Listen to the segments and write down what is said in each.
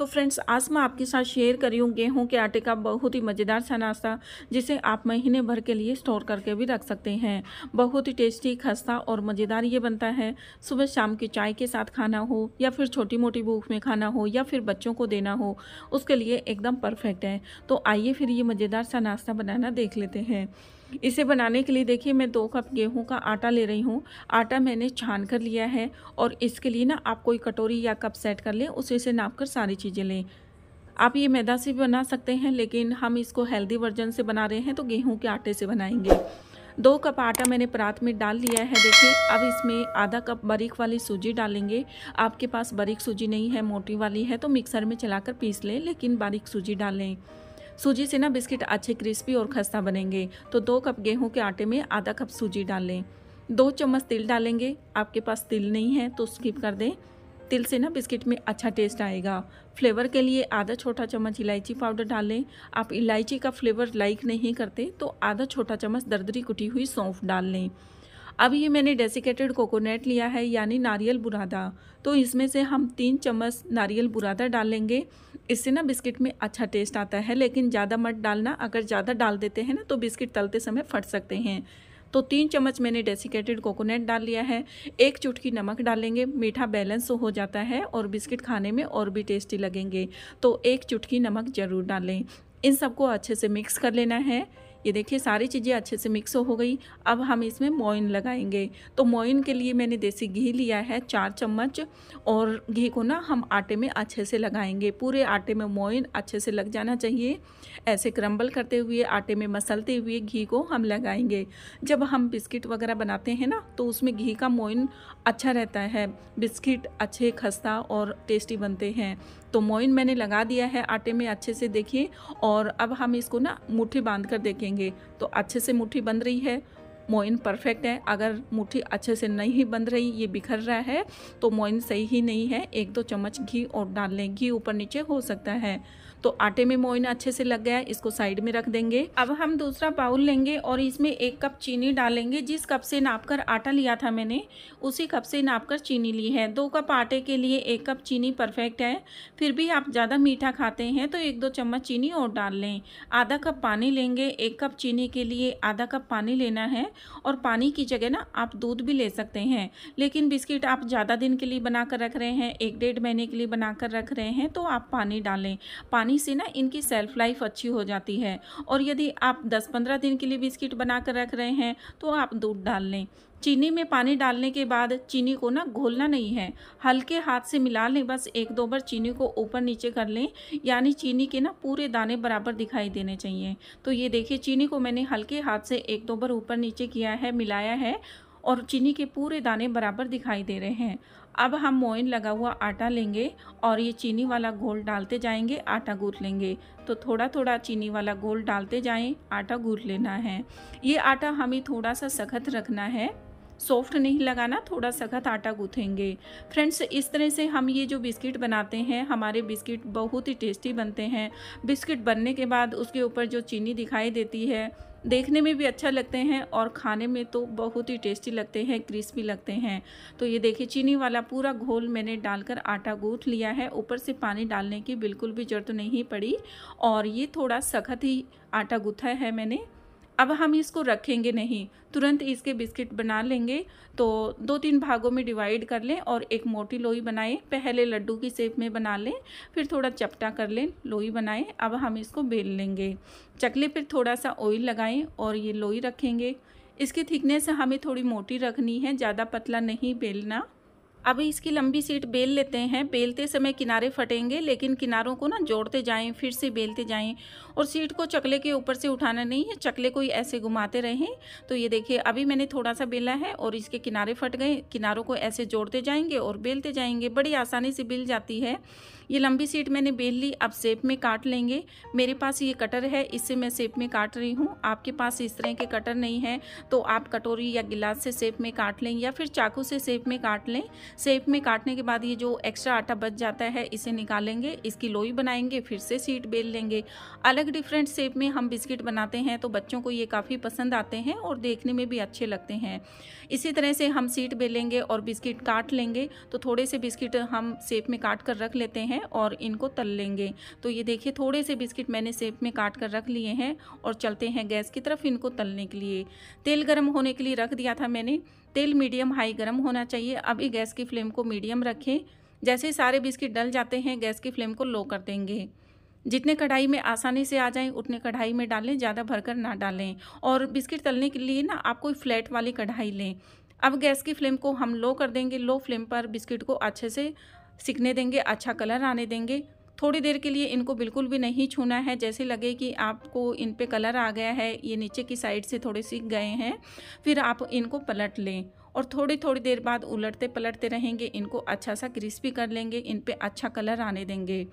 तो फ्रेंड्स आज मैं आपके साथ शेयर करी हूँ गेहूँ के आटे का बहुत ही मज़ेदार सा नाश्ता जिसे आप महीने भर के लिए स्टोर करके भी रख सकते हैं बहुत ही टेस्टी खस्ता और मज़ेदार ये बनता है सुबह शाम की चाय के साथ खाना हो या फिर छोटी मोटी भूख में खाना हो या फिर बच्चों को देना हो उसके लिए एकदम परफेक्ट है तो आइए फिर ये मज़ेदार सा नाश्ता बनाना देख लेते हैं इसे बनाने के लिए देखिए मैं दो कप गेहूं का आटा ले रही हूँ आटा मैंने छान कर लिया है और इसके लिए ना आप कोई कटोरी या कप सेट कर लें उसे से नाप कर सारी चीज़ें लें आप ये मैदा से भी बना सकते हैं लेकिन हम इसको हेल्दी वर्जन से बना रहे हैं तो गेहूं के आटे से बनाएंगे दो कप आटा मैंने परात में डाल लिया है देखिए अब इसमें आधा कप बारीक वाली सूजी डालेंगे आपके पास बारीक सूजी नहीं है मोटी वाली है तो मिक्सर में चलाकर पीस लें लेकिन बारीक सूजी डालें सूजी से ना बिस्किट अच्छे क्रिस्पी और खस्ता बनेंगे तो दो कप गेहूं के आटे में आधा कप सूजी डाल लें दो चम्मच तिल डालेंगे आपके पास तिल नहीं है तो स्किप कर दें तिल से ना बिस्किट में अच्छा टेस्ट आएगा फ्लेवर के लिए आधा छोटा चम्मच इलायची पाउडर डाल लें आप इलायची का फ्लेवर लाइक नहीं करते तो आधा छोटा चम्मच दरदरी कुटी हुई सौंफ डाल लें अब ये मैंने डेसिकेटेड कोकोनट लिया है यानी नारियल बुरादा तो इसमें से हम तीन चम्मच नारियल बुरादा डालेंगे इससे ना बिस्किट में अच्छा टेस्ट आता है लेकिन ज़्यादा मत डालना अगर ज़्यादा डाल देते हैं ना तो बिस्किट तलते समय फट सकते हैं तो तीन चम्मच मैंने डेसिकेटेड कोकोनट डाल लिया है एक चुटकी नमक डालेंगे मीठा बैलेंस हो जाता है और बिस्किट खाने में और भी टेस्टी लगेंगे तो एक चुटकी नमक ज़रूर डालें इन सबको अच्छे से मिक्स कर लेना है ये देखिए सारी चीज़ें अच्छे से मिक्स हो गई अब हम इसमें मोइन लगाएंगे तो मोइन के लिए मैंने देसी घी लिया है चार चम्मच और घी को ना हम आटे में अच्छे से लगाएंगे पूरे आटे में मोइन अच्छे से लग जाना चाहिए ऐसे क्रम्बल करते हुए आटे में मसलते हुए घी को हम लगाएंगे जब हम बिस्किट वगैरह बनाते हैं ना तो उसमें घी का मोइन अच्छा रहता है बिस्किट अच्छे खस्ता और टेस्टी बनते हैं तो मोइन मैंने लगा दिया है आटे में अच्छे से देखिए और अब हम इसको ना मुट्ठी बांध कर देखेंगे तो अच्छे से मुट्ठी बंध रही है मोइन परफेक्ट है अगर मुट्ठी अच्छे से नहीं बन रही ये बिखर रहा है तो मोइन सही ही नहीं है एक दो चम्मच घी और डाल लें घी ऊपर नीचे हो सकता है तो आटे में मोइन अच्छे से लग गया है इसको साइड में रख देंगे अब हम दूसरा बाउल लेंगे और इसमें एक कप चीनी डालेंगे जिस कप से नाप कर आटा लिया था मैंने उसी कप से नाप कर चीनी ली है दो कप आटे के लिए एक कप चीनी परफेक्ट है फिर भी आप ज़्यादा मीठा खाते हैं तो एक दो चम्मच चीनी और डाल लें आधा कप पानी लेंगे एक कप चीनी के लिए आधा कप पानी लेना है और पानी की जगह ना आप दूध भी ले सकते हैं लेकिन बिस्किट आप ज़्यादा दिन के लिए बना कर रख रहे हैं एक डेढ़ महीने के लिए बना कर रख रहे हैं तो आप पानी डालें पानी पानी से ना इनकी सेल्फ लाइफ अच्छी हो जाती है और यदि आप 10-15 दिन के लिए बिस्किट बना कर रख रहे हैं तो आप दूध डाल लें चीनी में पानी डालने के बाद चीनी को ना घोलना नहीं है हल्के हाथ से मिला लें बस एक दो बार चीनी को ऊपर नीचे कर लें यानी चीनी के ना पूरे दाने बराबर दिखाई देने चाहिए तो ये देखिए चीनी को मैंने हल्के हाथ से एक दो बार ऊपर नीचे किया है मिलाया है और चीनी के पूरे दाने बराबर दिखाई दे रहे हैं अब हम मोइन लगा हुआ आटा लेंगे और ये चीनी वाला घोल डालते जाएंगे आटा गूंथ लेंगे तो थोड़ा थोड़ा चीनी वाला घोल डालते जाएं आटा गूंथ लेना है ये आटा हमें थोड़ा सा सख्त रखना है सॉफ्ट नहीं लगाना थोड़ा सख्त आटा गूँथेंगे फ्रेंड्स इस तरह से हम ये जो बिस्किट बनाते हैं हमारे बिस्किट बहुत ही टेस्टी बनते हैं बिस्किट बनने के बाद उसके ऊपर जो चीनी दिखाई देती है देखने में भी अच्छा लगते हैं और खाने में तो बहुत ही टेस्टी लगते हैं क्रिस्पी लगते हैं तो ये देखिए चीनी वाला पूरा घोल मैंने डालकर आटा गूँथ लिया है ऊपर से पानी डालने की बिल्कुल भी ज़रूरत नहीं पड़ी और ये थोड़ा सख्त ही आटा गूँथा है मैंने अब हम इसको रखेंगे नहीं तुरंत इसके बिस्किट बना लेंगे तो दो तीन भागों में डिवाइड कर लें और एक मोटी लोई बनाएं पहले लड्डू की शेप में बना लें फिर थोड़ा चपटा कर लें लोई बनाएं अब हम इसको बेल लेंगे चकले पर थोड़ा सा ऑयल लगाएं और ये लोई रखेंगे इसकी थिकनेस हमें थोड़ी मोटी रखनी है ज़्यादा पतला नहीं बेलना अब इसकी लंबी सीट बेल लेते हैं बेलते समय किनारे फटेंगे लेकिन किनारों को ना जोड़ते जाएं फिर से बेलते जाएं और सीट को चकले के ऊपर से उठाना नहीं है चकले को ही ऐसे घुमाते रहें तो ये देखिए अभी मैंने थोड़ा सा बेला है और इसके किनारे फट गए किनारों को ऐसे जोड़ते जाएंगे और बेलते जाएंगे बड़ी आसानी से बिल जाती है ये लंबी सीट मैंने बेल ली अब सेप में काट लेंगे मेरे पास ये कटर है इससे मैं सेप में काट रही हूँ आपके पास इस तरह के कटर नहीं है तो आप कटोरी या गिलास से सेप में काट लें या फिर चाकू से सेप में काट लें सेप में काटने के बाद ये जो एक्स्ट्रा आटा बच जाता है इसे निकालेंगे इसकी लोई बनाएंगे फिर से सीट बेल लेंगे अलग डिफरेंट सेप में हम बिस्किट बनाते हैं तो बच्चों को ये काफ़ी पसंद आते हैं और देखने में भी अच्छे लगते हैं इसी तरह से हम सीट बेलेंगे और बिस्किट काट लेंगे तो थोड़े से बिस्किट हम सेप में काट कर रख लेते हैं और इनको तल लेंगे तो ये देखिए थोड़े से बिस्किट मैंने सेप में काट कर रख लिए हैं और चलते हैं गैस की तरफ इनको तलने के लिए तेल गर्म होने के लिए रख दिया था मैंने तेल मीडियम हाई गर्म होना चाहिए अभी गैस की फ्लेम को मीडियम रखें जैसे ही सारे बिस्किट डल जाते हैं गैस की फ्लेम को लो कर देंगे जितने कढ़ाई में आसानी से आ जाएं उतने कढ़ाई में डालें ज़्यादा भरकर ना डालें और बिस्किट तलने के लिए ना आप कोई फ्लैट वाली कढ़ाई लें अब गैस की फ्लेम को हम लो कर देंगे लो फ्लेम पर बिस्किट को अच्छे से सिकने देंगे अच्छा कलर आने देंगे थोड़ी देर के लिए इनको बिल्कुल भी नहीं छूना है जैसे लगे कि आपको इन पर कलर आ गया है ये नीचे की साइड से थोड़े सीख गए हैं फिर आप इनको पलट लें और थोड़ी थोड़ी देर बाद उलटते पलटते रहेंगे इनको अच्छा सा क्रिस्पी कर लेंगे इन पर अच्छा कलर आने देंगे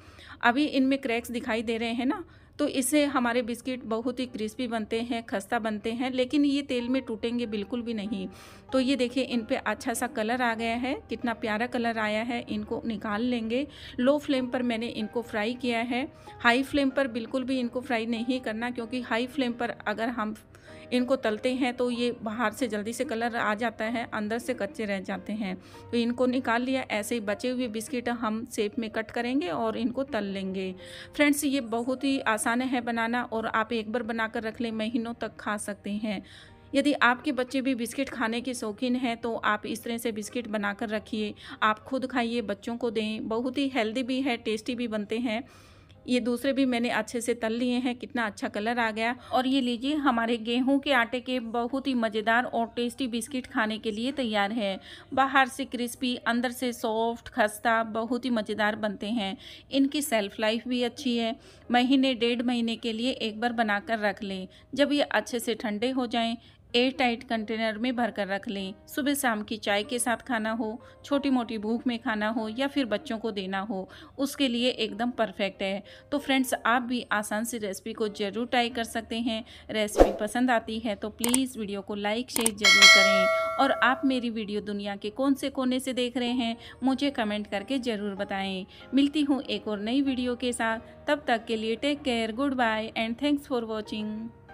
अभी इनमें क्रैक्स दिखाई दे रहे हैं ना तो इससे हमारे बिस्किट बहुत ही क्रिस्पी बनते हैं खस्ता बनते हैं लेकिन ये तेल में टूटेंगे बिल्कुल भी नहीं तो ये देखिए इन पर अच्छा सा कलर आ गया है कितना प्यारा कलर आया है इनको निकाल लेंगे लो फ्लेम पर मैंने इनको फ्राई किया है हाई फ्लेम पर बिल्कुल भी इनको फ्राई नहीं करना क्योंकि हाई फ्लेम पर अगर हम इनको तलते हैं तो ये बाहर से जल्दी से कलर आ जाता है अंदर से कच्चे रह जाते हैं तो इनको निकाल लिया ऐसे ही बचे हुए बिस्किट हम सेप में कट करेंगे और इनको तल लेंगे फ्रेंड्स ये बहुत ही आसान है बनाना और आप एक बार बनाकर रख लें महीनों तक खा सकते हैं यदि आपके बच्चे भी बिस्किट खाने के शौकीन हैं तो आप इस तरह से बिस्किट बनाकर रखिए आप खुद खाइए बच्चों को दें बहुत ही हेल्दी भी है टेस्टी भी बनते हैं ये दूसरे भी मैंने अच्छे से तल लिए हैं कितना अच्छा कलर आ गया और ये लीजिए हमारे गेहूं के आटे के बहुत ही मज़ेदार और टेस्टी बिस्किट खाने के लिए तैयार है बाहर से क्रिस्पी अंदर से सॉफ्ट खस्ता बहुत ही मज़ेदार बनते हैं इनकी सेल्फ लाइफ भी अच्छी है महीने डेढ़ महीने के लिए एक बार बना रख लें जब ये अच्छे से ठंडे हो जाएँ एयर टाइट कंटेनर में भरकर रख लें सुबह शाम की चाय के साथ खाना हो छोटी मोटी भूख में खाना हो या फिर बच्चों को देना हो उसके लिए एकदम परफेक्ट है तो फ्रेंड्स आप भी आसान सी रेसिपी को ज़रूर ट्राई कर सकते हैं रेसिपी पसंद आती है तो प्लीज़ वीडियो को लाइक शेयर ज़रूर करें और आप मेरी वीडियो दुनिया के कौन से कोने से देख रहे हैं मुझे कमेंट करके ज़रूर बताएँ मिलती हूँ एक और नई वीडियो के साथ तब तक के लिए take care goodbye and thanks for watching